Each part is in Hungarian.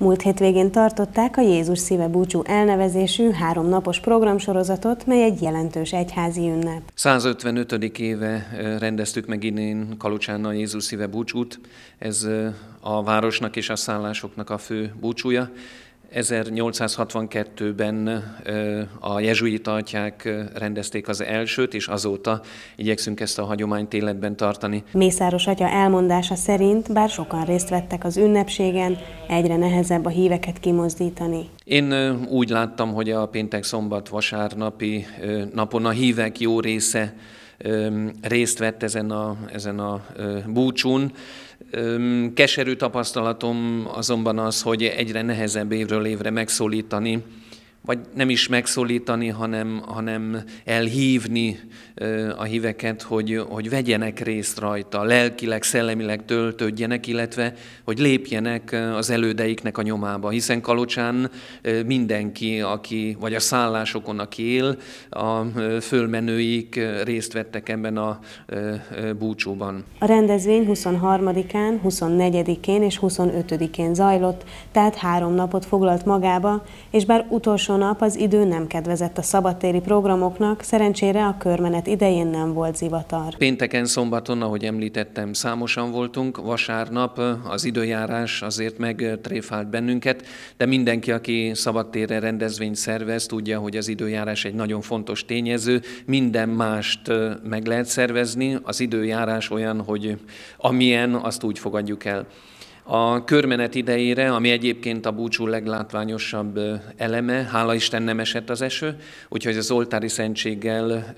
Múlt hétvégén tartották a Jézus Szíve Búcsú elnevezésű háromnapos programsorozatot, mely egy jelentős egyházi ünnep. 155. éve rendeztük meg innen Kalocsán a Jézus Szíve Búcsút. Ez a városnak és a szállásoknak a fő búcsúja. 1862-ben a jezsuita atyák rendezték az elsőt, és azóta igyekszünk ezt a hagyományt életben tartani. Mészáros atya elmondása szerint, bár sokan részt vettek az ünnepségen, egyre nehezebb a híveket kimozdítani. Én úgy láttam, hogy a péntek, szombat, vasárnapi napon a hívek jó része részt vett ezen a, ezen a búcsún, Keserű tapasztalatom azonban az, hogy egyre nehezebb évről évre megszólítani vagy nem is megszólítani, hanem, hanem elhívni a híveket, hogy, hogy vegyenek részt rajta, lelkileg, szellemileg töltődjenek, illetve hogy lépjenek az elődeiknek a nyomába. Hiszen Kalocsán mindenki, aki, vagy a szállásokon, aki él, a fölmenőik részt vettek ebben a búcsúban. A rendezvény 23-án, 24-én és 25-én zajlott, tehát három napot foglalt magába, és bár utolsó utolsó nap az idő nem kedvezett a szabadtéri programoknak, szerencsére a körmenet idején nem volt zivatar. Pénteken, szombaton, ahogy említettem, számosan voltunk, vasárnap az időjárás azért megtréfált bennünket, de mindenki, aki szabadtérre rendezvényt szervez, tudja, hogy az időjárás egy nagyon fontos tényező, minden mást meg lehet szervezni, az időjárás olyan, hogy amilyen, azt úgy fogadjuk el a körmenet idejére, ami egyébként a búcsú leglátványosabb eleme, hála Isten nem esett az eső, úgyhogy az oltári szentséggel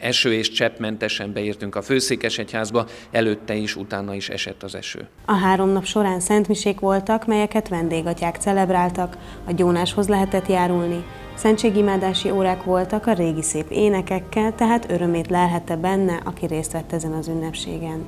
eső és cseppmentesen beértünk a főszékes egyházba, előtte is, utána is esett az eső. A három nap során szentmisék voltak, melyeket vendégatyák celebráltak, a gyónáshoz lehetett járulni, Szentségimádási órák voltak a régi szép énekekkel, tehát örömét lelhette benne, aki részt vett ezen az ünnepségen.